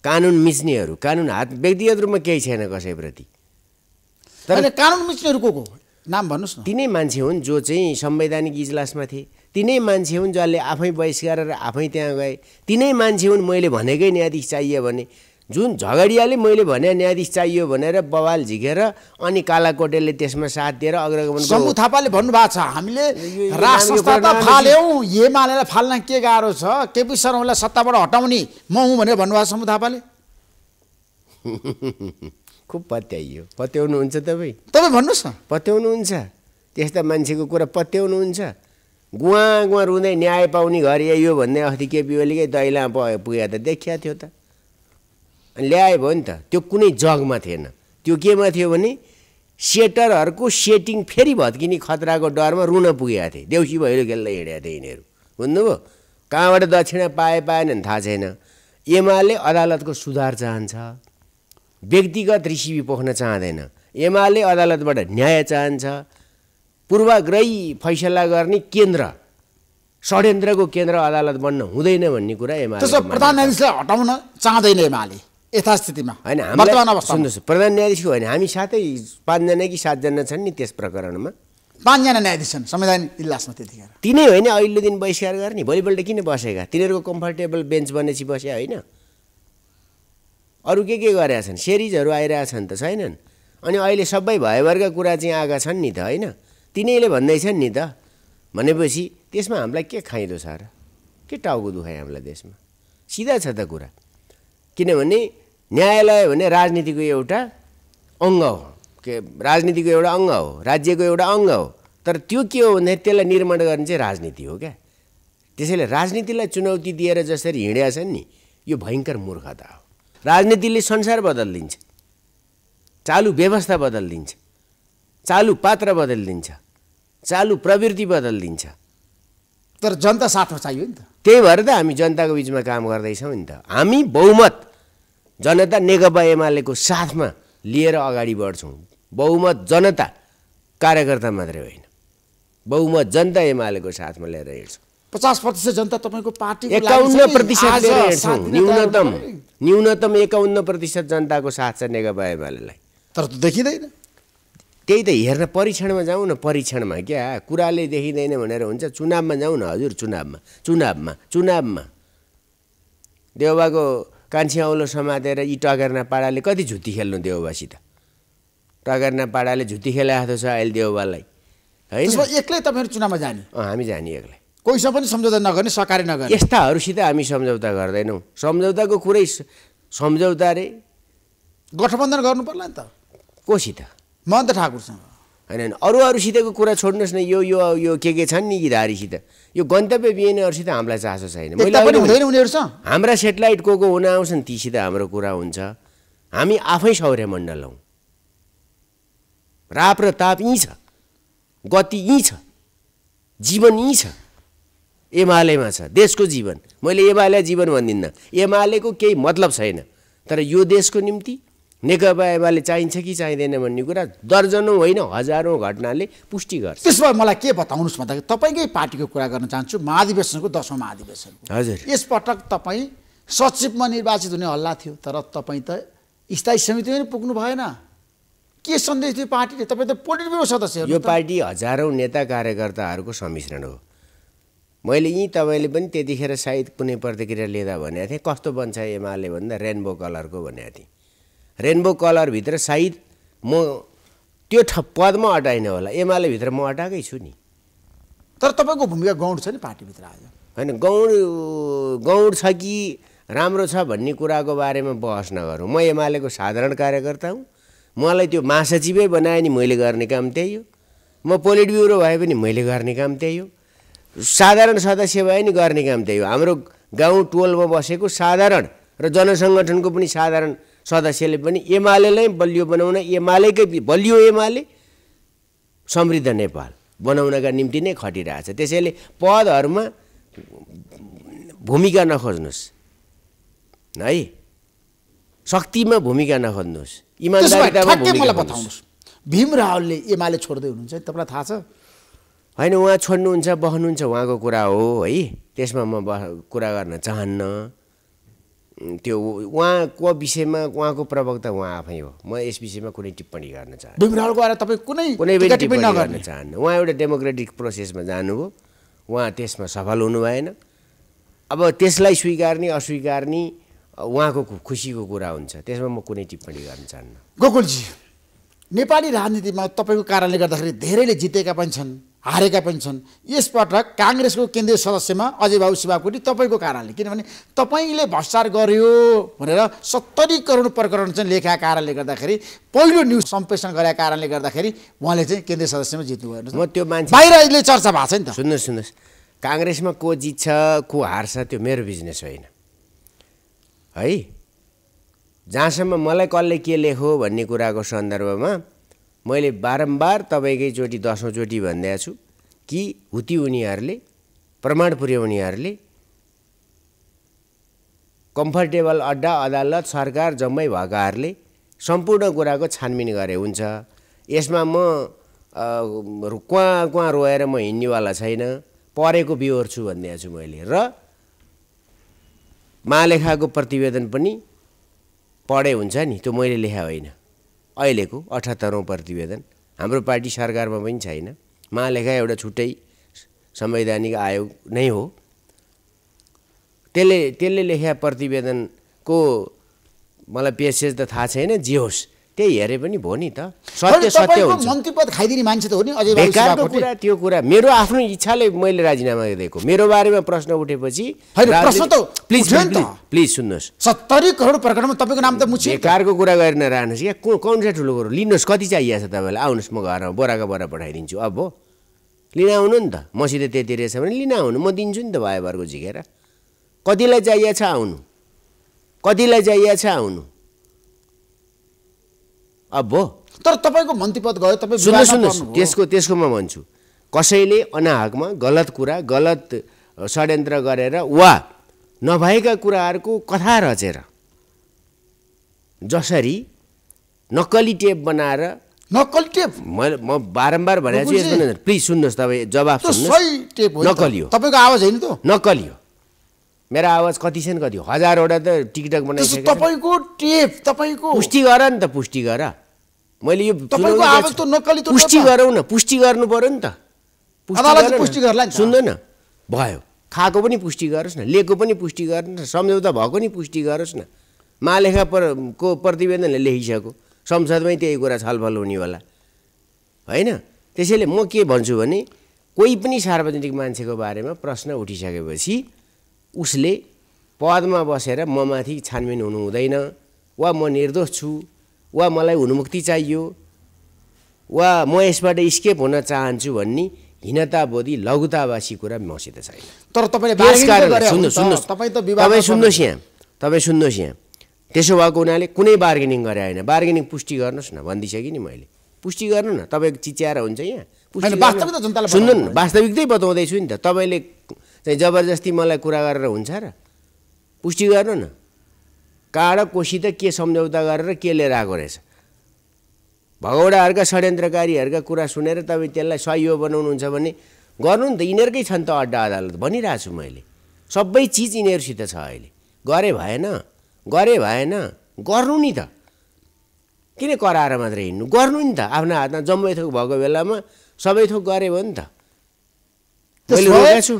कानुन मिच्नेहरू कानुन हात व्यक्तिगत रूपमा केही छैन कसैप्रति होइन कानुन मिच्नेहरू को नाम भन्नुहोस् न तिनै मान्छे हुन् जो चाहिँ संवैधानिक इजलासमा थिए तिनै मान्छे हुन् जसले आफै बहिष्कार र आफै त्यहाँ गए तिनै मान्छे हुन् मैले भनेकै न्यायाधीश चाहियो भने जुन झगडियाले मैले भने न्यायाधीश चाहियो भनेर बवाल झिकेर अनि कालाकोटेले त्यसमा साथ दिएर अग्रगमन शम्भु थापाले भन्नुभएको छ हामीले फाल्यौँ एमालेलाई फाल्न के गाह्रो छ केपी शर्मालाई सत्ताबाट हटाउने म हुँ भनेर भन्नुभएको छ थापाले खुब पत्याइयो पत्याउनुहुन्छ तपाईँ तपाईँ भन्नुहोस् न पत्याउनुहुन्छ त्यस्ता मान्छेको कुरा पत्याउनुहुन्छ गुवा गुवा रुँदै न्याय पाउने घर यो भन्दै अस्ति केपी ओलीकै दैला पुगे त देखिया थियो त अनि ल्यायो भयो नि त त्यो कुनै जगमा थिएन त्यो केमा थियो भने सेटरहरूको सेटिङ फेरि भत्किने खतराको डरमा रुन पुगेको थिएँ देउसी भैलो खेल्दै हिँडेका थिए यिनीहरू बुझ्नुभयो कहाँबाट दक्षिणा पाए पाएन भने थाहा छैन एमाले अदालतको सुधार चाहन्छ व्यक्तिगत ऋषि पोख्न चाहँदैन एमाले अदालतबाट न्याय चाहन्छ पूर्वाग्रही फैसला गर्ने केन्द्र षड्यन्त्रको केन्द्र अदालत बन्न हुँदैन भन्ने कुरा एमाले प्रधान न्यायाधीशलाई हटाउन चाहँदैन एमाले यथास्थितिमा होइन सुन्नुहोस् प्रधान न्यायाधीशको होइन हामी साथै पाँचजना कि सातजना छन् नि त्यस प्रकरणमा पाँचजना न्यायाधीश छन् संविधान इजलासमा त्यतिखेर तिनै होइन अहिले दिन बहिष्कार गर्ने भोलिपल्ट किन बसेका तिनीहरूको कम्फर्टेबल बेन्च बनेपछि बसे होइन अरू के के गरेका छन् सेरिजहरू आइरहेछन् त छैनन् अनि अहिले सबै भयवर्ग कुरा चाहिँ आएका छन् नि त होइन तिनैले भन्दैछन् नि त भनेपछि त्यसमा हामीलाई के खाइदो छ र के टाउको दुखायो हामीलाई देशमा सिधा छ त कुरा किनभने न्यायालय भने राजनीतिको एउटा अङ्ग हो के राजनीतिको एउटा अङ्ग हो राज्यको एउटा अङ्ग हो तर त्यो के हो भन्दाखेरि त्यसलाई निर्माण गर्ने चाहिँ राजनीति हो क्या त्यसैले राजनीतिलाई चुनौती दिएर जसरी हिँडेका छन् नि यो भयङ्कर मूर्खता हो राजनीतिले संसार बदलिदिन्छ चालु व्यवस्था बदलिदिन्छ चालु पात्र बदलिदिन्छ चालु प्रवृत्ति बदलिदिन्छ तर जनता साथमा चाहियो नि त त्यही भएर त हामी जनताको बिचमा काम गर्दैछौँ नि त हामी बहुमत जनता नेकपा एमालेको साथमा लिएर अगाडि बढ्छौँ बहुमत जनता कार्यकर्ता मात्रै होइन बहुमत जनता एमालेको साथमा लिएर हिँड्छौँ पचास प्रतिशत जनता तपाईँको पार्टी एकाउन्न प्रतिशत न्यूनतम न्यूनतम एकाउन्न प्रतिशत जनताको साथ छ नेकपा एमालेलाई तर त देखिँदैन त्यही त हेर्न परीक्षणमा जाउँ न परीक्षणमा क्या कुराले देखिँदैन भनेर हुन्छ चुनावमा जाउँ न हजुर चुनावमा चुनावमा चुनावमा देउबाको कान्छी औलो समातेर यी टगेर्ना पाडाले कति झुत्ती खेल्नु देउबासित टगेर्ना पाडाले झुत्ती खेलाएको छ अहिले देउबालाई होइन एक्लै तपाईँहरू चुनावमा जाने हामी जाने एक्लै कोहीसँग पनि सम्झौता नगर्ने सहकारी नगर्ने यस्ताहरूसित हामी सम्झौता गर्दैनौँ सम्झौताको कुरै सम्झौता रे गठबन्धन गर्नु पर्ला नि त कोसित महन्त ठाकुरसँग होइन अरू अरूसितको कुरा छोड्नुहोस् न यो यो यो के के छन् नि गिधारीसित यो गन्तव्य बिहेनहरूसित हामीलाई चासो छैन हाम्रा सेटेलाइट को को हुन आउँछन् तीसित हाम्रो कुरा हुन्छ हामी आफै सौर्य मण्डल हौँ राप र ताप यहीँ छ गति यहीँ छ जीवन यहीँ छ एमालेमा छ देशको जीवन मैले एमाले जीवन भन्दिनँ एमालेको केही मतलब छैन तर यो देशको निम्ति नेकपा एमाले चाहिन्छ कि चाहिँदैन भन्ने कुरा दर्जनौँ होइन हजारौँ घटनाले पुष्टि गर्छ त्यसो मलाई के बताउनुहोस् भन्दाखेरि तपाईँकै पार्टीको कुरा गर्न चाहन्छु महाधिवेशनको दसौँ महाधिवेशन हजुर यसपटक तपाईँ सचिवमा निर्वाचित हुने हल्ला थियो तर तपाईँ त स्थायी समितिमा पनि पुग्नु भएन के सन्देश थियो पार्टीले तपाईँ त पोलिटिकल सदस्य यो पार्टी हजारौँ नेता कार्यकर्ताहरूको सम्मिश्रण हो मैले यहीँ तपाईँले पनि त्यतिखेर सायद कुनै प्रतिक्रिया लिँदा भनेको थिएँ कस्तो बन्छ एमाले भन्दा रेनबो कलरको भनेको थिएँ रेनबो कलरभित्र सायद म त्यो ठ पदमा अटाइनँ होला एमाले भित्र म अटाएकै छु नि तर तपाईँको भूमिका गौड छ नि पार्टीभित्र आज होइन गौड गौड छ कि राम्रो छ भन्ने कुराको बारेमा बहस नगरौँ म एमालेको साधारण कार्यकर्ता हुँ मलाई त्यो महासचिवै बनाएँ नि मैले गर्ने काम त्यही हो म पोलिट ब्युरो भए पनि मैले गर्ने काम त्यही हो साधारण सदस्य भए नि गर्ने काम त्यही हो हाम्रो गाउँ टोलमा बसेको साधारण र जनसङ्गठनको पनि साधारण सदस्यले पनि एमालेलाई बलियो बनाउन एमालेकै बलियो एमाले समृद्ध नेपाल बनाउनका निम्ति नै खटिरहेछ त्यसैले पदहरूमा भूमिका नखोज्नुहोस् है शक्तिमा भूमिका नखोज्नुहोस् इमान्दारितामा भीम रावलले एमाले छोड्दै हुनुहुन्छ तपाईँलाई थाहा छ होइन उहाँ छोड्नुहुन्छ बहनुहुन्छ उहाँको कुरा हो है त्यसमा म ब कुरा गर्न चाहन्न त्यो उहाँको विषयमा उहाँको प्रवक्ता उहाँ आफै हो म यस विषयमा कुनै टिप्पणी गर्न चाहन्छु तपाईँ कुनै कुनै पनि टिप्पणी गर्न चाहन्न उहाँ एउटा डेमोक्रेटिक प्रोसेसमा जानुभयो उहाँ त्यसमा सफल हुनु भएन अब त्यसलाई स्वीकार्ने अस्वीकार्ने उहाँको खुसीको कुरा हुन्छ त्यसमा म कुनै टिप्पणी गर्न चाहन्न गोकुलजी नेपाली राजनीतिमा तपाईँको कारणले गर्दाखेरि धेरैले जितेका पनि छन् हारेका पनि छन् यसपटक काङ्ग्रेसको केन्द्रीय सदस्यमा अजय बाबु शिवाकोटी तपाईँको कारणले किनभने तपाईँले भ्रष्टाचार गर्यो भनेर सत्तरी करोड प्रकरण चाहिँ लेखेका कारणले गर्दाखेरि पहिलो न्युज सम्प्रेषण गरेका कारणले गर्दाखेरि उहाँले चाहिँ केन्द्रीय सदस्यमा जित्नु म त्यो मान्छे बाहिर अहिले चर्चा भएको छ नि त सुन्नुहोस् सुन्नुहोस् काङ्ग्रेसमा को जित्छ को हार्छ त्यो मेरो बिजनेस होइन है जहाँसम्म मलाई कसले के लेखो भन्ने कुराको सन्दर्भमा मैले बारम्बार तपाईँकैचोटि दसौँचोटि भनिदिएको छु कि हुती उनीहरूले प्रमाण पुर्याउनेहरूले कम्फर्टेबल अड्डा अदालत सरकार जम्मै भएकाहरूले सम्पूर्ण कुराको छानबिन गरे हुन्छ यसमा म कहाँ कहाँ रोएर म हिँड्नेवाला छैन परेको बिहोर छु भनिदिएको छु मैले र महालेखाको प्रतिवेदन पनि पढे हुन्छ नि त्यो मैले लेखा होइन अहिलेको अठहत्तरौँ प्रतिवेदन हाम्रो पार्टी सरकारमा पनि छैन महालेखा एउटा छुट्टै संवैधानिक आयोग नै हो त्यसले त्यसले लेखा प्रतिवेदनको मलाई पेसेज त थाहा छैन जे होस् त्यही हेरे पनि भयो नि त सत्य सत्य हुन्छ खाइदिने मान्छे त हो नि बेकारको कुरा त्यो कुरा मेरो आफ्नो इच्छाले मैले राजीनामा दिएको मेरो बारेमा प्रश्न उठेपछि प्रश्न त प्लिज प्लिज सुन्नुहोस् सत्तरी करोड प्रकरणमा तपाईँको नाम त मुछे बेकारको कुरा गरेर राख्नुहोस् क्या कौन चाहिँ ठुलो कुरो लिनुहोस् कति चाहिएको छ तपाईँलाई आउनुहोस् म घरमा बोराको बोरा पठाइदिन्छु अब हो लिन आउनु नि त मसित त्यति रहेछ भने लिन आउनु म दिन्छु नि त भाइभरको झिकेर कतिलाई चाहिएको छ आउनु कतिलाई चाहिएको छ आउनु अब तर तपाईँको मन्त्रीपद गयो तपाईँ सुन्नु सुन्नुहोस् त्यसको त्यसको म भन्छु कसैले अनाहकमा गलत कुरा गलत षड्यन्त्र गरेर वा नभएका कुराहरूको कथा रचेर जसरी नक्कली टेप बनाएर नक्कली टेप मैले म बारम्बार भनेको छु प्लिज सुन्नुहोस् तपाईँ जवाब नक्कली हो तपाईँको आवाज होइन त नक्कली मेरो आवाज कति छ नि कति हजारवटा त टिकटक बनाइसक्यो तपाईँको टेप तपाईँको पुष्टि गर नि त पुष्टि गर मैले यो आवाज त नक्कली पुष्टि गरौँ न पुष्टि गर्नु पऱ्यो नि त पुष्टि सुन्दै सुन्दैन भयो खाएको पनि पुष्टि गरोस् न लिएको पनि पुष्टि गर्नुहोस् न सम्झौता भएको नि पुष्टि गरोस् न महालेखा पर को प्रतिवेदनले लेखिसक्यो संसदमै त्यही कुरा छलफल हुनेवाला होला होइन त्यसैले म के भन्छु भने कोही पनि सार्वजनिक मान्छेको बारेमा प्रश्न उठिसकेपछि उसले पदमा बसेर म माथि छानबिन हुनु हुँदैन वा म निर्दोष छु वा मलाई हुनुमुक्ति चाहियो वा म यसबाट स्केप हुन चाहन्छु भन्ने बोधी लघुतावासी कुरा मसित छैन तर तपाईँ सुन्नुहोस् यहाँ तपाईँ सुन्नुहोस् यहाँ त्यसो भएको हुनाले कुनै बार्गेनिङ गरे होइन बार्गेनिङ पुष्टि गर्नुहोस् न भनिदिइसकेँ नि मैले पुष्टि गर्नु न तपाईँ चिच्याएर हुन्छ यहाँ सुन्नु न वास्तविकतै बताउँदैछु नि त तपाईँले चाहिँ जबरजस्ती मलाई कुरा गरेर हुन्छ र पुष्टि गर्नु न काड कोसी त के सम्झौता गरेर के लिएर आएको रहेछ भगौडाहरूका षड्यन्त्रकारीहरूका कुरा सुनेर तपाईँ त्यसलाई सहियो बनाउनुहुन्छ भने गर्नु नि त यिनीहरूकै छन् त अड्डा अदालत भनिरहेको छु मैले सबै चिज यिनीहरूसित छ अहिले गरे भएन गरे भएन गर्नु नि त किन कराएर मात्रै हिँड्नु गर्नु नि त आफ्नो हातमा जम्मै थोक भएको बेलामा सबै थोक भयो नि त मैले छु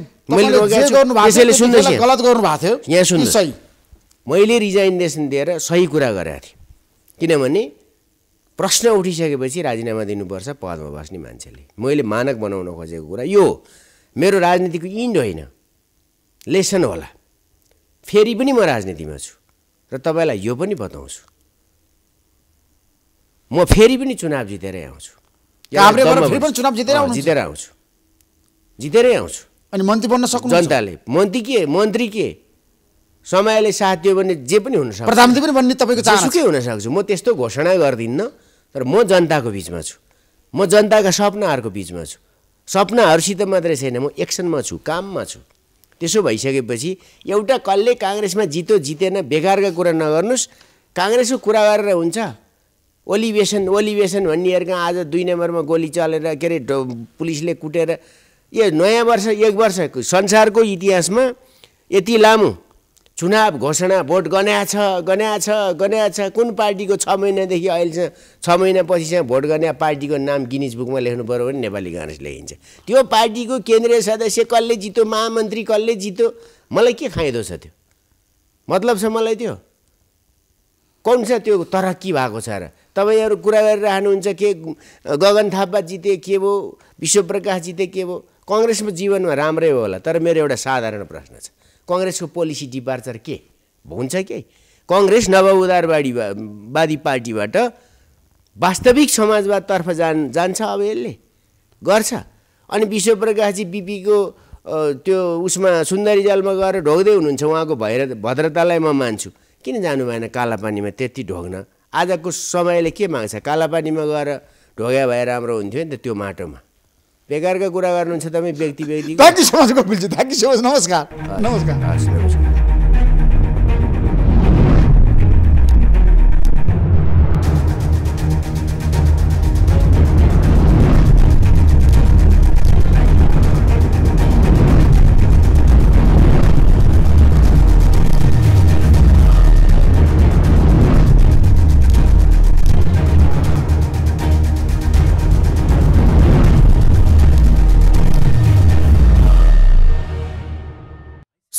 मैले रिजाइनेसन दिएर सही कुरा गरेको थिएँ किनभने प्रश्न उठिसकेपछि राजीनामा दिनुपर्छ पदमा बस्ने मान्छेले मैले मानक बनाउन खोजेको कुरा यो मेरो राजनीतिको इन्ड होइन लेसन होला फेरि पनि म राजनीतिमा छु र तपाईँलाई यो पनि बताउँछु म फेरि पनि चुनाव जितेरै आउँछु जितेर आउँछु जितेरै आउँछु अनि मन्त्री बन्न सक्नु जनताले मन्त्री के मन्त्री के समयले साथ दियो भने जे पनि हुनसक्छ प्रधानमन्त्री पनि बन्ने तपाईँको हुन हुनसक्छु म त्यस्तो घोषणा गर्दिनँ तर म जनताको बिचमा छु म जनताका सपनाहरूको बिचमा छु सपनाहरूसित मात्रै छैन म एक्सनमा छु काममा छु त्यसो भइसकेपछि एउटा कसले काङ्ग्रेसमा जितो जितेन बेकारका कुरा नगर्नुहोस् काङ्ग्रेसको कुरा गरेर हुन्छ ओलिभेसन ओलिभेसन भन्नेहरूका आज दुई नम्बरमा गोली चलेर के अरे पुलिसले कुटेर यो नयाँ वर्ष एक वर्ष संसारको इतिहासमा यति लामो चुनाव घोषणा भोट गन्या छ गन्या छ गन्या छ कुन पार्टीको छ महिनादेखि अहिलेसम्म छ महिनापछि चाहिँ भोट गर्ने पार्टीको नाम गिनिज बुकमा लेख्नु पऱ्यो भने नेपाली काङ्ग्रेस लेखिन्छ त्यो पार्टीको केन्द्रीय सदस्य कसले जित्यो महामन्त्री कसले जित्यो मलाई के खाइदो छ त्यो मतलब छ मलाई त्यो कुन छ त्यो तरक्की भएको छ र तपाईँहरू कुरा गरिरहनुहुन्छ के गगन थापा जिते के भयो विश्वप्रकाश जिते के भयो कङ्ग्रेसमा जीवनमा राम्रै हो होला तर मेरो एउटा साधारण प्रश्न छ कङ्ग्रेसको पोलिसी डिपार्चर के हुन्छ के कङ्ग्रेस नव वादी पार्टीबाट वास्तविक समाजवादतर्फ जान जान्छ अब यसले गर्छ अनि विश्वप्रकाशजी बिपीको त्यो उसमा सुन्दरी जालमा गएर ढोग्दै हुनुहुन्छ उहाँको भैर भद्रतालाई म मान्छु किन जानु भएन कालापानीमा त्यति ढोग्न आजको समयले के माग्छ कालापानीमा गएर ढोग्या भए राम्रो हुन्थ्यो नि त त्यो माटोमा बेकारका कुरा गर्नुहुन्छ तपाईँ व्यक्ति व्यक्ति thank thank you you so much so much नमस्कार नमस्कार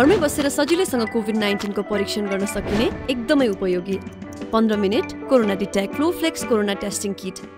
घरमै बसेर सजिलैसँग कोभिड नाइन्टिनको परीक्षण गर्न सकिने एकदमै उपयोगी पन्ध्र minute corona detect flex corona testing किट